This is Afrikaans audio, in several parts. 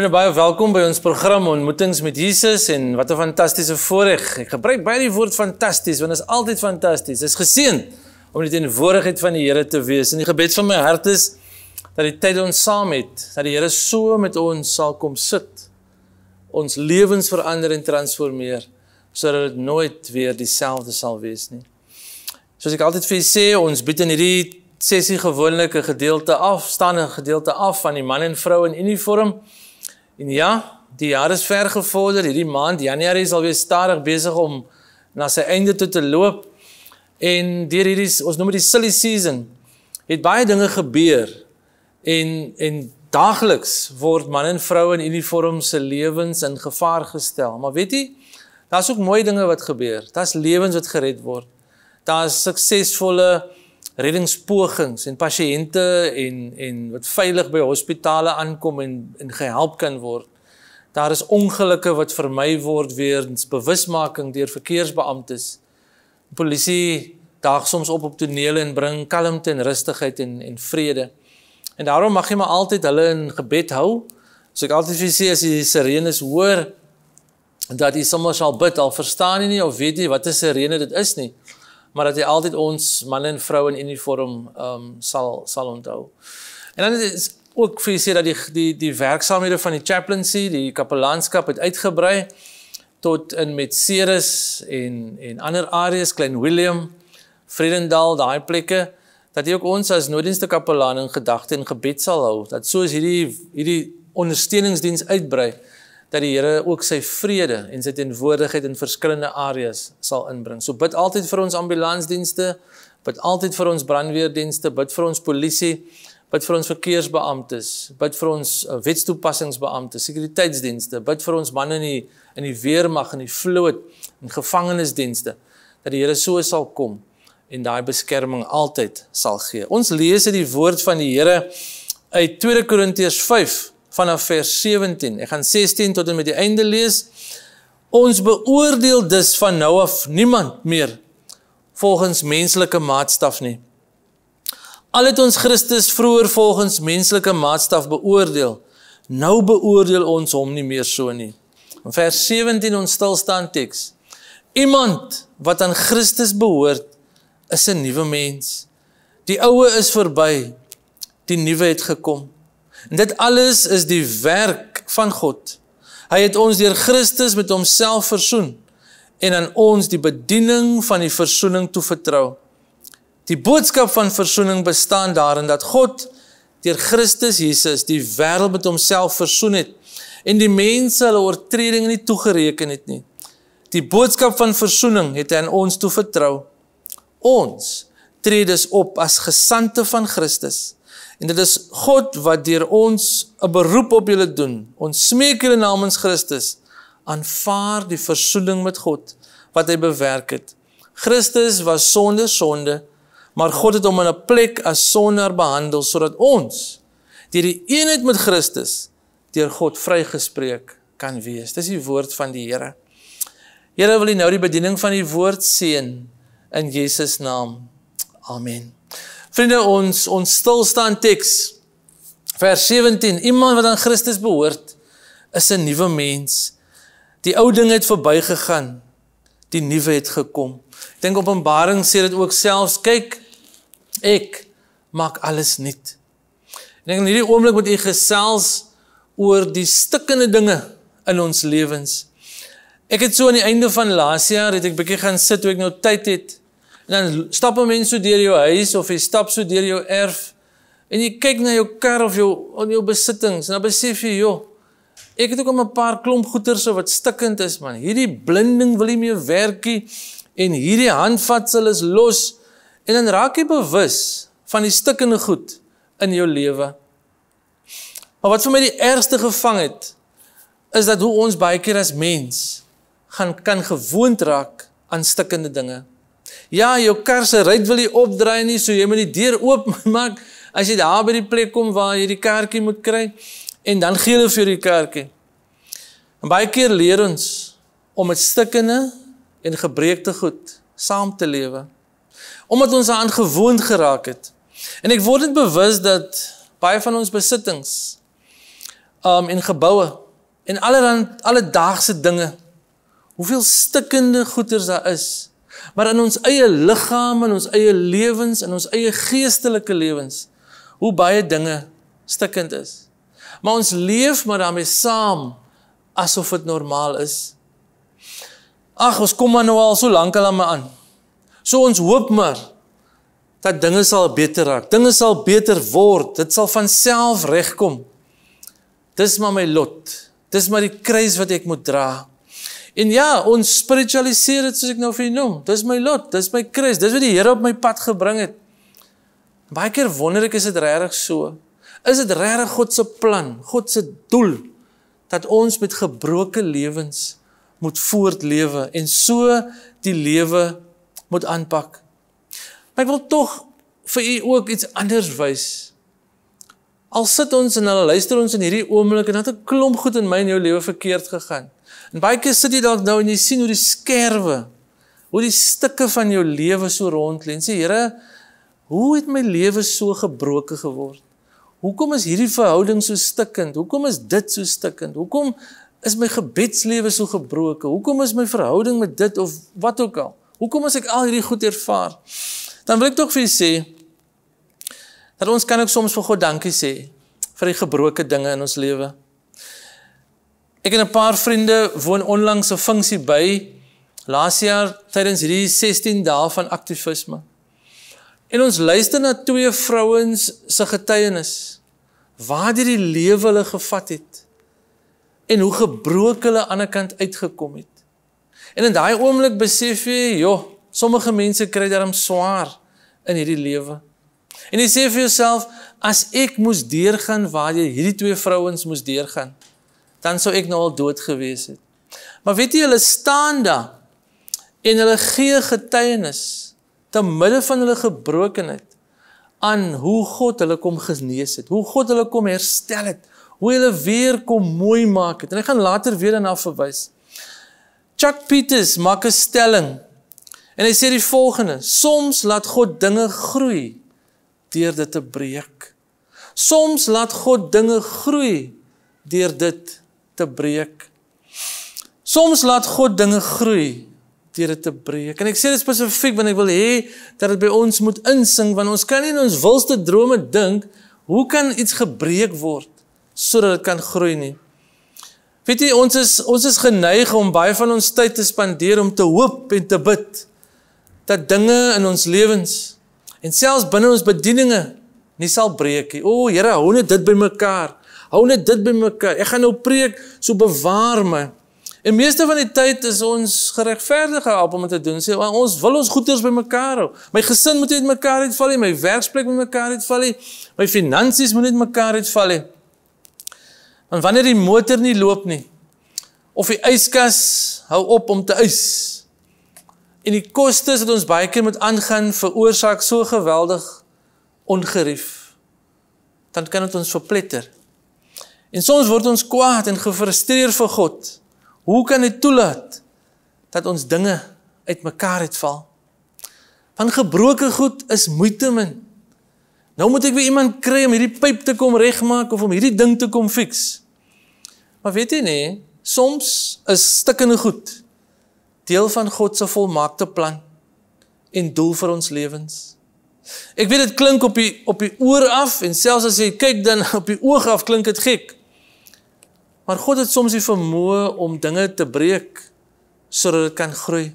Vriende, baie welkom by ons program Ontmoetings met Jesus en wat 'n fantastiese voorreg. Ek gebruik baie die woord fantasties want dit is altyd fantasties. Dis geseën om die teenwoordigheid van die Here te wees. In die gebed van my hart is dat die tyd ons saam het, dat die Here so met ons sal kom sit, ons lewens verander en transformeer sodat dit nooit weer dieselfde sal wees nie. Soos ek altyd vir julle sê, ons bid in hierdie sessie gewoonlik 'n gedeelte af, staan 'n gedeelte af van die man en vrou in uniform En ja, die jaar is ver gevorder. Hierdie maand Januarie is alweer stadig besig om na sy einde toe te loop. En deur hierdie ons noem dit die silly season het baie dinge gebeur. En en daagliks word man en vrou in uniform se lewens in gevaar gestel. Maar weet jy, daar's ook mooi dinge wat gebeur. Daar's lewens wat gered word. Daar's suksesvolle reddingspogings en pasiënte en en wat veilig by hospitale aankom en en gehelp kan word. Daar is ongelukke wat vermy word weens bewusmaking deur verkeersbeamptes. Polisie daag soms op op tonele en bring kalmte en rustigheid en en vrede. En daarom mag jy maar altyd hulle in gebed hou. As ek altyd vir sê as die sirenes hoor dat jy sommer sal bid, al verstaan jy nie of weet jy wat 'n sirene dit is nie maar dat hy altyd ons manne en vroue in uniform ehm um, sal sal onthou. En dan is ook vir julle sê dat die die die werksamelede van die chaplaincy, die kapelaanskap het uitgebrei tot in met Ceres en en ander areas Klein Willem, Vredendal, daai plekke dat jy ook ons as nooddienste kapelaan in gedagte en gebed sal hou dat soos hierdie hierdie ondersteuningsdiens uitbrei dat die Here ook sy vrede en sy teenwoordigheid in verskillende areas sal inbring. So bid altyd vir ons ambulansdienste, bid altyd vir ons brandweerdienste, bid vir ons polisie, bid vir ons verkeersbeamptes, bid vir ons eh, wetstoepassingsbeamptes, sekuriteitsdienste, bid vir ons manne in die in die weermag en die vloot en gevangenisdienste dat die Here so sal kom en daai beskerming altyd sal gee. Ons lees uit die woord van die Here uit 2 Korintiërs 5 vanaf vers 17. Ek gaan 16 tot en met die einde lees. Ons beoordeel dus van nou af niemand meer volgens menslike maatstaf nie. Al het ons Christus vroeër volgens menslike maatstaf beoordeel, nou beoordeel ons hom nie meer so nie. In vers 17 ons stilstaan teks. Iemand wat aan Christus behoort, is 'n nuwe mens. Die ou is verby, die nuwe het gekom. En dit alles is die werk van God. Hy het ons deur Christus met homself versoen en aan ons die bediening van die versoening toevertrou. Die boodskap van versoening bestaan daarin dat God deur Christus Jesus die wêreld met homself versoen het en die mense hulle oortredinge nie toegereken het nie. Die boodskap van versoening het hy aan ons toevertrou. Ons tree dus op as gesande van Christus. En dit is God wat deur ons 'n beroep op julle doen. Ons smeek julle namens Christus aanvaar die versoening met God wat hy bewerk het. Christus was sonder sonde, maar God het hom in 'n plek as sonder behandel sodat ons deur die eenheid met Christus deur God vrygespreek kan wees. Dis die woord van die Here. Here wil U nou die bediening van U woord seën in Jesus naam. Amen. Vriende, ons ons stilstaan teks vers 17. Iemand wat aan Christus behoort, is 'n nuwe mens. Die ou ding het verbygegaan. Die nuwe het gekom. Ek dink Openbaring sê dit ook selfs, kyk, ek maak alles nuut. Ek dink in hierdie oomblik moet u gesels oor die stikkende dinge in ons lewens. Ek het so aan die einde van laas jaar het ek bietjie gaan sit hoe ek nou tyd het En dan stap 'n mens so deur jou huis of jy stap so deur jou erf en jy kyk na jou kar of jou of jou besittings en dan besef jy, "Jo, ek het ook 'n paar klomp goederse wat stikkend is, man. Hierdie blinding wil nie meer werk nie en hierdie handvatsel is los." En dan raak jy bewus van die stikkende goed in jou lewe. Maar wat vir my die ergste gevang het, is dat hoe ons baie keer as mens gaan kan gewoond raak aan stikkende dinge. Ja, jou kar se ruit wil nie opdraai nie, so jy moet die deur oopmaak as jy daar by die plek kom waar jy die kaartjie moet kry en dan gee hulle vir jou die kaartjie. En baie keer leer ons om met stikkende en gebreekte goed saam te lewe. Omdat ons daaraan gewoond geraak het. En ek word dit bewus dat baie van ons besittings um en geboue en allerlei alledaagse dinge hoeveel stikkende goeder daar is Maar in ons eie liggame, in ons eie lewens, in ons eie geestelike lewens, hoe baie dinge stikkend is. Maar ons leef maar daarmee saam asof dit normaal is. Ag, ons kom maar nou al so lank al daarmee aan. So ons hoop maar dat dinge sal beter raak. Dinge sal beter word. Dit sal van self regkom. Dis maar my lot. Dis maar die kruis wat ek moet dra. En ja, ons spiritualiseer dit soos ek nou vir julle noem. Dis my lot, dis my kruis, dis wat die Here op my pad gebring het. Baie keer wonder ek is dit regtig so? Is dit regtig God se plan, God se doel dat ons met gebroke lewens moet voortlewe en so die lewe moet aanpak? Maar ek wil tog vir u ook iets anders wys. Al sit ons en hulle luister ons in hierdie oomblik en het 'n klomp goed in my en jou lewe verkeerd gegaan. En baie keer sit jy dalk nou en jy sien hoe die skerwe, hoe die stukke van jou lewe so rond lê en sê Here, hoe het my lewe so gebroken geword? Hoekom is hierdie verhouding so stikkend? Hoekom is dit so stikkend? Hoekom is my gebedslewe so gebroken? Hoekom is my verhouding met dit of wat ook al? Hoekom as ek al hierdie goed ervaar? Dan wil ek tog vir julle sê dat ons kan ook soms vir God dankie sê vir die gebroke dinge in ons lewe. Ek en 'n paar vriende woon onlangs 'n funksie by laas jaar tydens hierdie 16 dae van aktivisme. En ons luister na twee vrouens se getuienis waar dit die lewe hulle gevat het en hoe gebroken hulle aan die ander kant uitgekom het. En in daai oomblik besef jy, joh, sommige mense kry dit darm swaar in hierdie lewe. En jy sê vir jouself, as ek moes deurgaan waar jy hierdie twee vrouens moes deurgaan, dan sou ek nou al dood gewees het. Maar weet jy hulle staan daar en hulle gee getuienis te midde van hulle gebrokenheid aan hoe God hulle kom genees het, hoe God hulle kom herstel het, hoe hulle weer kom mooi maak het. En ek gaan later weer daarna verwys. Chuck Peters maak 'n stelling en hy sê die volgende: Soms laat God dinge groei deur dit te breek. Soms laat God dinge groei deur dit te breek. Soms laat God dinge groei deur dit te breek. En ek sê dit spesifiek want ek wil hê dat dit by ons moet insing want ons kan nie in ons wilste drome dink hoe kan iets gebreek word sodat dit kan groei nie. Weet jy ons is ons is geneig om baie van ons tyd te spandeer om te hoop en te bid dat dinge in ons lewens en selfs binne ons bedieninge nie sal breek nie. O, Here, hou net dit bymekaar. Hou net dit by mekaar. Ek gaan nou preek, so bewaar my. En meeste van die tyd is ons geregverdig op om te doen. Sê ons wil ons goederes by mekaar hou. My gesin moet net mekaar het val, my werksplek moet mekaar het val, my finansies moet net mekaar het val. En wanneer die motor nie loop nie of die yskas hou op om te ys. En die kostes wat ons baie keer moet aangaan veroorsaak so geweldig ongerief. Dan kan dit ons verpletter. En soms word ons kwaad en gefrustreer vir God. Hoe kan dit toelaat dat ons dinge uitmekaar uitval? Van gebroke goed is moeite min. Nou moet ek weer iemand kry om hierdie pyp te kom regmaak of om hierdie ding te kom fix. Maar weet jy nie, soms is stukkende goed deel van God se volmaakte plan en doel vir ons lewens. Ek weet dit klink op die op die oor af en selfs as jy kyk dan op die oog af klink dit gek. Maar God het soms die vermoë om dinge te breek sodat dit kan groei.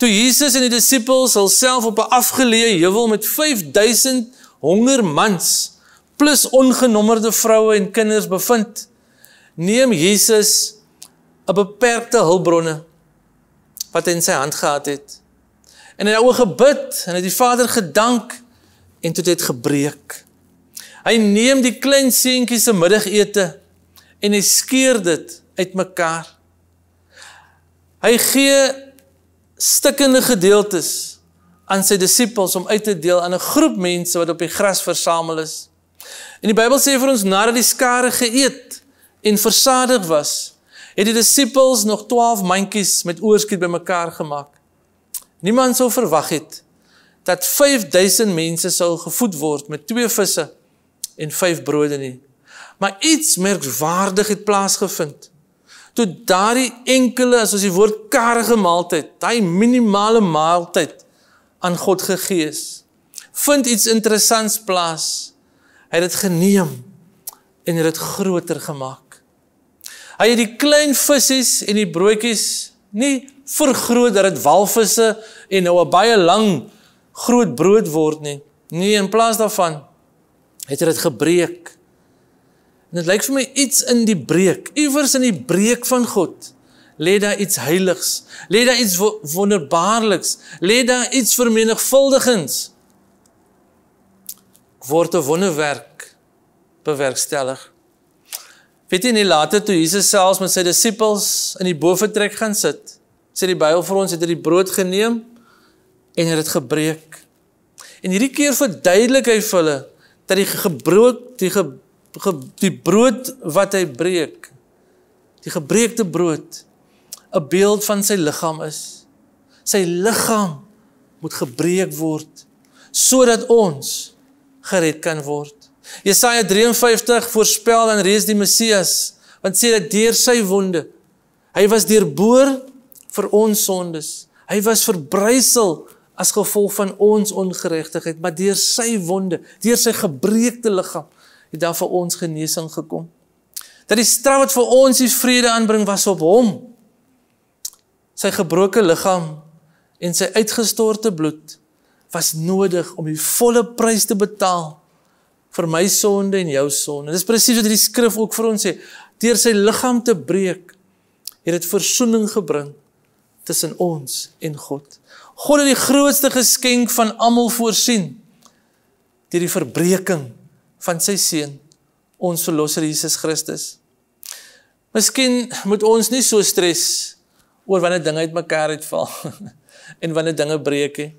Toe Jesus en die disippels hulself op 'n afgeleë heuwel met 5000 honger mans plus ongenommerde vroue en kinders bevind, neem Jesus 'n beperkte hulpbronne wat hy in sy hand gehad het. En hy het oor gebid en hy het die Vader gedank en dit het gebreek. Hy neem die klein seentjies se middagete en hy skeer dit uitmekaar. Hy gee stikkende gedeeltes aan sy disippels om uit te deel aan 'n groep mense wat op die gras versamel is. En die Bybel sê vir ons nadat die skare geëet en versadig was, het die disippels nog 12 mandjies met oorskiet bymekaar gemaak. Niemand sou verwag het dat 5000 mense sou gevoed word met twee visse en vyf brode nie maar iets merkwaardig het plaasgevind. Toe daardie enkele, as ons die woord karige maaltyd, daai minimale maaltyd aan God gegee is, vind iets interessants plaas. Hy het dit geneem en het dit groter gemaak. Hy het die klein visies en die broodjies nie vergroot dat dit walvisse en nou 'n baie lang groot brood word nie. Nee, in plaas daarvan het hy dit gebreek En dit lyk vir my iets in die breek, iewers in die breek van God, lê daar iets heiligs, lê daar iets wonderbaarliks, lê daar iets vermenigvuldigends. Word 'n wonderwerk bewerkstellig. Weet jy nie later toe Jesus selfs met sy disippels in die bofetrek gaan sit, sê die Bybel vir ons het hy die brood geneem en het dit gebreek. En hierdie keer verduidelik hy vir hulle dat die gebrood, die gebrood die brood wat hy breek, die gebreekte brood, 'n beeld van sy liggaam is. Sy liggaam moet gebreek word sodat ons gered kan word. Jesaja 53 voorspel dan reeds die Messias, want sê dat deur sy wonde hy was deurboor vir ons sondes. Hy was verbrysel as gevolg van ons ongeregtigheid, maar deur sy wonde, deur sy gebreekte liggaam het daar vir ons genesing gekom. Dat die straf wat vir ons die vrede aanbring was op hom. Sy gebroke liggaam en sy uitgestorte bloed was nodig om die volle prys te betaal vir my sonde en jou sonde. Dis presies wat hierdie skrif ook vir ons sê. Deur sy liggaam te breek, het dit verzoening gebring tussen ons en God. God het die grootste geskenk van almal voorsien deur die verbreeking van sy seun, ons verlosser Jesus Christus. Miskien moet ons nie so stres oor wanneer dinge uitmekaar uitval en wanneer dinge breek nie.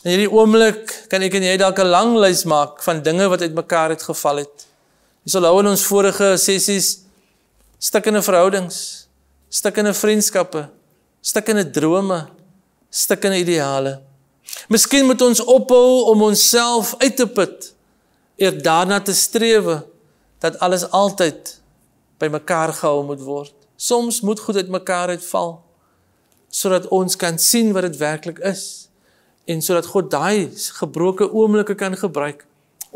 In hierdie oomblik kan ek en jy dalk 'n lang lys maak van dinge wat uitmekaar uitgeval het. Ons sal hou in ons vorige sessies stikkende verhoudings, stikkende vriendskappe, stikkende drome, stikkende ideale. Miskien moet ons ophou om onsself uit te put eer daarna te strewe dat alles altyd bymekaar gehou moet word. Soms moet goed uitmekaar uitval sodat ons kan sien wat dit werklik is en sodat God daai gebroke oomblikke kan gebruik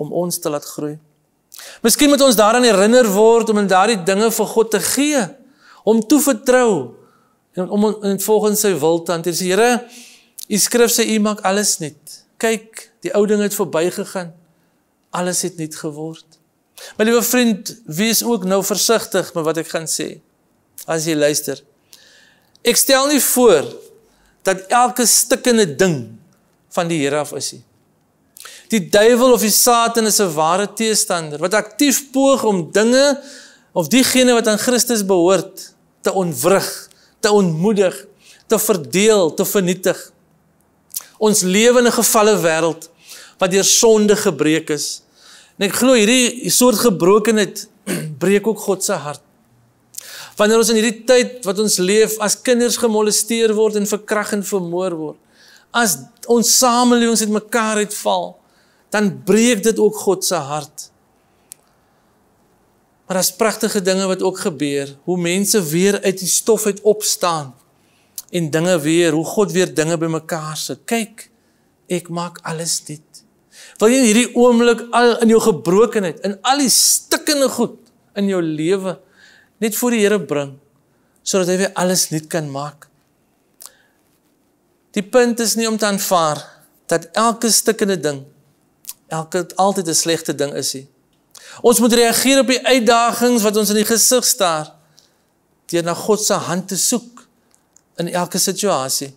om ons te laat groei. Miskien moet ons daaraan herinner word om in daardie dinge vir God te gee, om toe vertrou en om in volgens sy wil te hanteer. Die Here, u skrif sê u maak alles net. Kyk, die ou ding het verbygegaan. Alles het nuut geword. My liewe vriend, wees ook nou versigtig met wat ek gaan sê. As jy luister. Ek stel nie voor dat elke stikkende ding van die Here af is nie. Die duiwel of die Satan is 'n ware teestander wat aktief poog om dinge of diegene wat aan Christus behoort te ontwrig, te ontmoedig, te verdeel, te vernietig. Ons lewende gevalle wêreld wat deur sonde gebreek is En ek glo hierdie soort gebrokenheid breek ook God se hart. Wanneer ons in hierdie tyd wat ons leef as kinders gemolesteer word en verkrag en vermoor word, as ons samelewings met mekaar uitval, dan breek dit ook God se hart. Maar daar's pragtige dinge wat ook gebeur, hoe mense weer uit die stof uit opstaan en dinge weer, hoe God weer dinge bymekaar sit. Kyk, ek maak alles dit. Wil jy in hierdie oomblik al in jou gebrokenheid, in al die stikkende goed in jou lewe net voor die Here bring sodat hy weer alles nuut kan maak? Die punt is nie om te aanvaar dat elke stikkende ding elke altyd 'n slegte ding is nie. Ons moet reageer op die uitdagings wat ons in die gesig staar deur na God se hand te soek in elke situasie.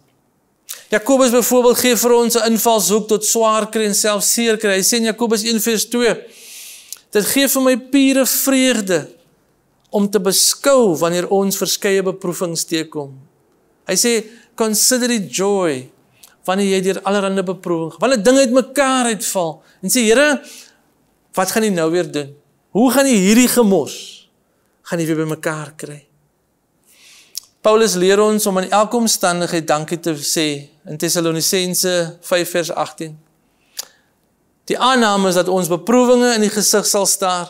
Jakobus byvoorbeeld gee vir ons 'n invalshoek tot swaar kry en self seer kry. Hy sê in Jakobus 1:2: Dit gee vir my pure vreugde om te beskou wanneer ons verskeie beproewings teekom. Hy sê consider it joy wanneer jy deur allerlei beproewings, wanneer dinge uitmekaar uitval en sê Here, wat gaan U nou weer doen? Hoe gaan U hierdie gemos gaan U weer bymekaar kry? Paulus leer ons om in elke omstandigheid dankie te sê in Tessalonisense 5 vers 18. Die aanname is dat ons beproewinge in die gesig sal staar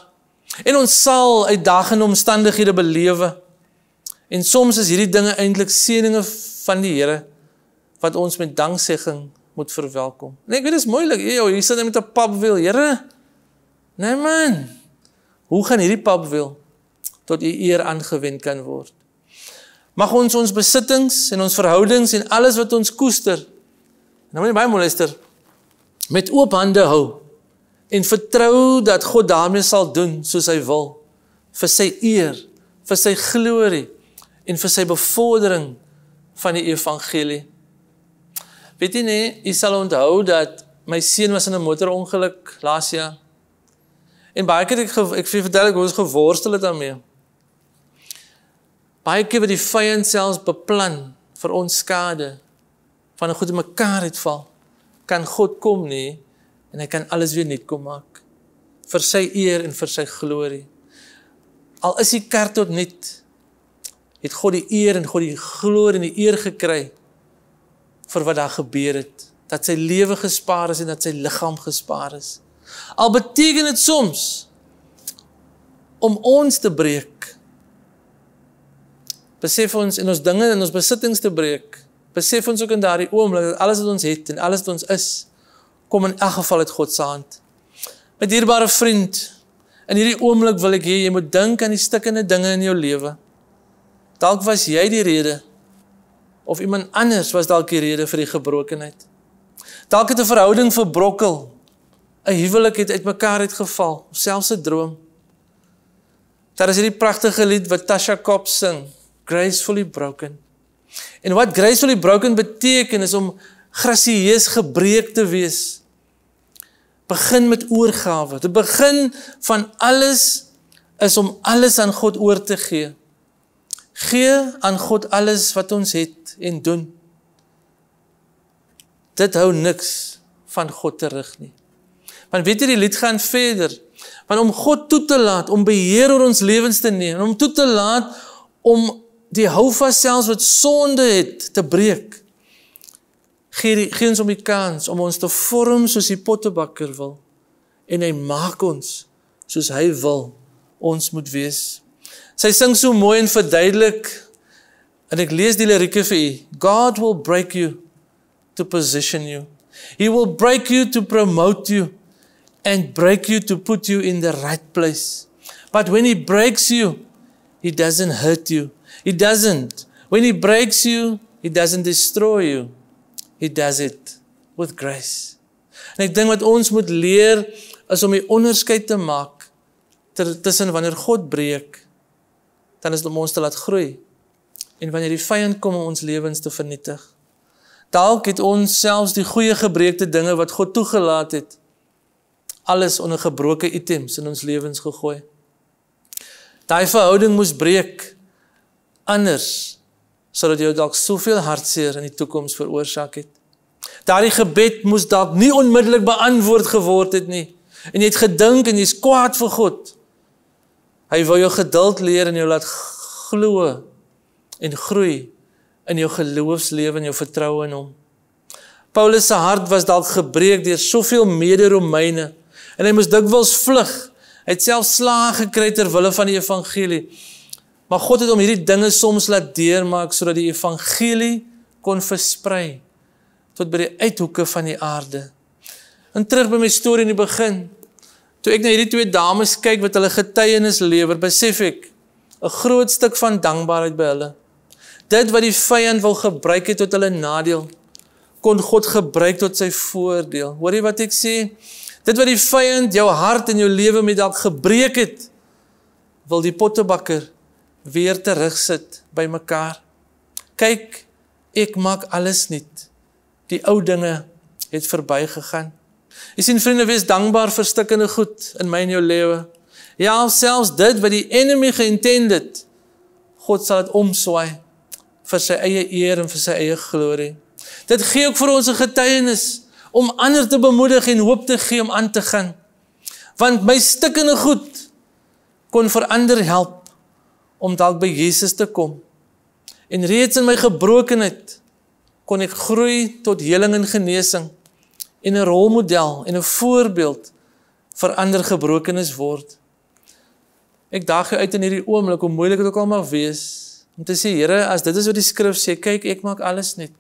en ons sal uitdagende omstandighede belewe. En soms is hierdie dinge eintlik seëninge van die Here wat ons met danksegging moet verwelkom. En ek weet dit is moeilik. Ja, hier sit net 'n pap wil, Here. Nee man. Hoe gaan hierdie pap wil tot u eer aangewend kan word? Mag ons ons besittings en ons verhoudings en alles wat ons koester nou nie baie molester met oop hande hou en vertrou dat God daarmee sal doen soos hy wil vir sy eer, vir sy glorie en vir sy bevordering van die evangelie. Weet jy nie, jy sal onthou dat my seun was in 'n motorongeluk laas jaar. En baie keer ek ek vertel ek hoe ons geworstel het daarmee. Baie keer word die vyand selfs beplan vir ons skade. Van 'n goed mekaar het val. Kan God kom nie en hy kan alles weer nuut kom maak vir sy eer en vir sy glorie. Al is die kerk tot nuut het God die eer en God die glorie en die eer gekry vir wat daar gebeur het dat sy lewe gespaar is en dat sy liggaam gespaar is. Al beteken dit soms om ons te breek besef ons in ons dinge en ons besittings te breek. Besef ons ook in daardie oomblik dat alles wat ons het en alles wat ons is kom in elk geval uit God se hand. My dierbare vriend, in hierdie oomblik wil ek hê jy moet dink aan die stikkende dinge in jou lewe. Dalk was jy die rede of iemand anders was dalk die rede vir die gebrokenheid. Dalk het 'n verhouding verbrokkel. 'n Huwelik het uitmekaar uitgeval, selfs 'n droom. Daar is hierdie pragtige lied wat Tasha Cobb sing gracefully broken. En wat gracefully broken beteken is om grasieus gebreek te wees. Begin met oorgawe. Die begin van alles is om alles aan God oor te gee. Gee aan God alles wat ons het en doen. Dit hou niks van God terug nie. Want weet jy die lied gaan verder. Want om God toe te laat om beheer oor ons lewens te neem, om toe te laat om die houvas selfs wat sonde het te breek. Gee die gee ons om die kans om ons te vorm soos die pottebakker wil en hy maak ons soos hy wil ons moet wees. Sy sing so mooi en verduidelik en ek lees die lirieke vir u. God will break you to position you. He will break you to promote you and break you to put you in the right place. But when he breaks you, he doesn't hurt you. He doesn't. When He breaks you, He doesn't destroy you. He does it with grace. En ek dink wat ons moet leer is om die onderskeid te maak tussen wanneer God breek dan is dit om ons te laat groei en wanneer die vyand kom om ons lewens te vernietig. Dalk het ons selfs die goeie gebreekte dinge wat God toegelaat het alles onder gebroke items in ons lewens gegooi. Daai verhouding moes breek anders sal dit jou dalk soveel hartseer in die toekoms veroorsaak het. Daardie gebed moes dalk nie onmiddellik beantwoord geword het nie. En jy het gedink en jy's kwaad vir God. Hy wil jou geduld leer en jou laat glo en groei in jou geloofslewe en jou vertroue in hom. Paulus se hart was dalk gebreek deur soveel mede-Romeine en hy moes dikwels vlug. Hy het self slaag gekry ter wille van die evangelie. Maar God het om hierdie dinge soms laat deurmaak sodat die evangelie kon versprei tot by die uithoeke van die aarde. En terug by my storie in die begin, toe ek na hierdie twee dames kyk wat hulle getuienis lewer, besef ek 'n groot stuk van dankbaarheid by hulle. Dit wat die vyand wil gebruik het tot hulle nadeel, kon God gebruik tot sy voordeel. Hoor jy wat ek sê? Dit wat die vyand jou hart en jou lewe met dalk gebreek het, wil die pottebakker weer terugsit by mekaar. Kyk, ek maak alles nuut. Die ou dinge het verbygegaan. Jy sien vriende, wees dankbaar vir stukkende goed in my en jou lewe. Ja, selfs dit wat die enemy geintend het, God sal dit omswaai vir sy eie eer en vir sy eie glorie. Dit gee ook vir ons 'n getuienis om ander te bemoedig en hoop te gee om aan te gaan. Want my stukkende goed kon verander help om dalk by Jesus te kom. En reeds in my gebrokenheid kon ek groei tot heling en genesing en 'n rolmodel en 'n voorbeeld vir ander gebrokenes word. Ek daag uit in hierdie oomblik om moeilik dit ook al mag wees om te sê Here, as dit is wat die skrif sê, kyk ek maak alles net.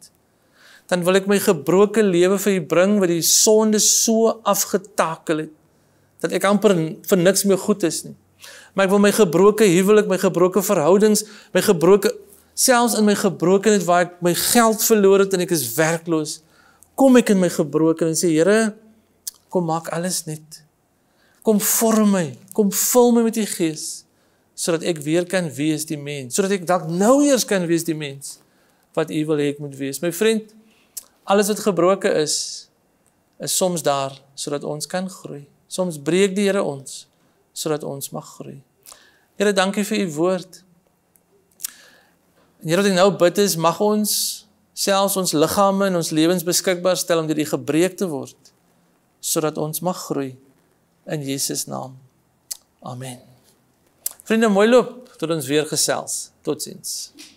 Dan wil ek my gebroke lewe vir U bring wat die sonde so afgetakel het dat ek amper vir niks meer goed is nie maar ek wil my gebroke huwelik, my gebroke verhoudings, my gebroke selfs in my gebrokenheid waar ek my geld verloor het en ek is werkloos, kom ek in my gebrokenheid en sê Here, kom maak alles net. Kom vorm my, kom vul my met u gees sodat ek weer kan wees die mens, sodat ek dalk nou eers kan wees die mens wat u wil hê ek moet wees. My vriend, alles wat gebroken is is soms daar sodat ons kan groei. Soms breek die Here ons sodat ons mag groei. Here, dankie vir u woord. En Here, wat ek nou bid is, mag ons selfs ons liggame en ons lewens beskikbaar stel om deur u gebreek te word sodat ons mag groei in Jesus naam. Amen. Vriende, mooi loop tot ons weer gesels. Totsiens.